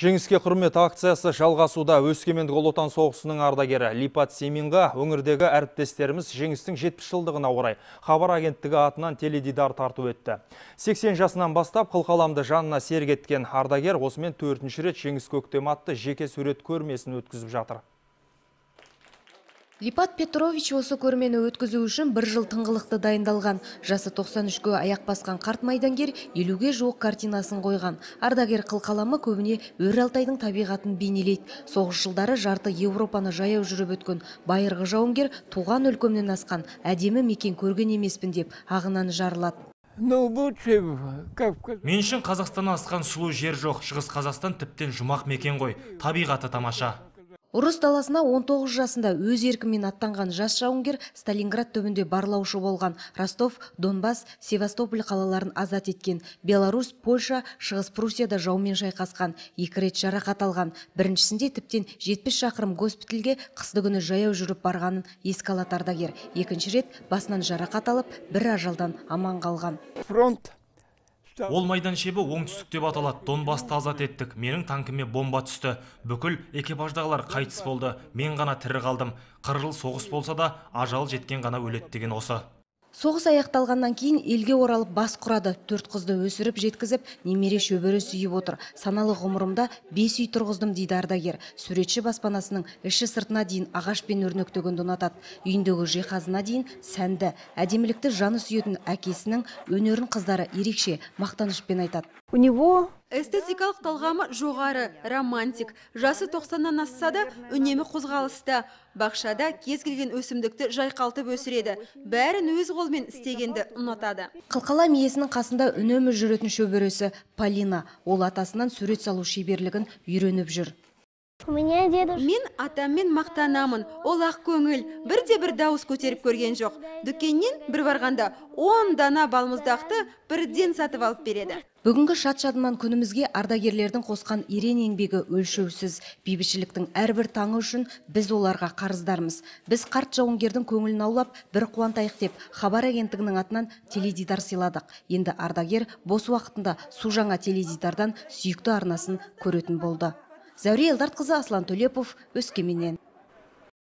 Жеңіске құрмет акциясы жалғасуда өскемен ұлы соғысының ардагері Липат Семинға өңірдегі әріптестеріміз жеңістің 70 жылдығына орай хабар агенттігі атынан теледидар тарту өтті. 80 жасынан бастап қылқаламды жанына сергеткен ардагер осымен төртінші рет жеңіс көктем атты жеке сурет көрмесін өткізіп жатыр. Липат Петрович осы көрмені өткізу үшін бір жыл тыңғылықты дайындалған. Жасы 93 кө аяқ басқан қарт майдангер елуге жоқ картинасын қойған. Ардагер қылқаламы көбіне өр алтайдың табиғатын бейнелейді. Соғыс жылдары жарты Европаны жаяу жүріп өткен байырғы жауынгер туған өлкөмінен асқан әдемі мекен көрген емеспін деп ағынан жарылады. Мен үшін Қазақстан асқан сұлу жер жоқ. Шығыс Қазақстан тіптен жұмақ мекен ғой. Табиғаты тамаша ұрыс даласына 19 жасында өз еркімен аттанған жас жауынгер сталинград төбінде барлаушы болған ростов Донбас, севастополь қалаларын азат еткен беларусь польша шығыс пруссияда жаумен шайқасқан екі рет жарақат алған біріншісінде тіптен 70 шақырым госпитальге қысты жаяу жүріп барғанын еске алады екінші рет басынан жарақат алып бір ажалдан аман қалған фронт ол майдан шебі оңтүстік деп аталады донбасты азат еттік менің танкіме бомба түсті бүкіл экипаждағылар қайтыс болды мен ғана тірі қалдым қырғыл соғыс болса да ажал жеткен ғана өледі деген осы соғыс аяқталғаннан кейін елге оралып бас құрады төрт қызды өсіріп жеткізіп немере шөбірі сүйіп отыр саналы ғұмырымда бес үй тұрғыздым дейді ардагер Сүретші баспанасының іші сыртына дейін ағашпен өрнектегенді ұнатады үйіндегі жиһазына дейін сәнді әдемілікті жаны сүйетін әкесінің өнерін қыздары ерекше мақтанышпен айтады у него эстетикалық талғамы жоғары романтик жасы 90-нан асса да үнемі қозғалысты. бақшада кез келген өсімдікті жайқалтып өсіреді бәрін өз қолымен істегенді ұнатады қылқалам иесінің қасында үнемі жүретін шөбересі полина ол атасынан сурет салу шеберлігін үйреніп жүр мен атаммен мақтанамын ол ақ көңіл бірде бір дауыс көтеріп көрген жоқ дүкеннен бір барғанда он дана балмыздақты бірден сатып алып береді бүгінгі шат шадыман күнімізге ардагерлердің қосқан ерен еңбегі өлшеусіз бейбітшіліктің әрбір таңы үшін біз оларға қарыздармыз біз қарт жауынгердің көңілін аулап бір қуантайық деп хабар агенттігінің атынан теледидар сыйладық енді ардагер бос уақытында су жаңа теледидардан сүйікті арнасын көретін болды зәуре елдартқызы аслан төлепов өскеменнен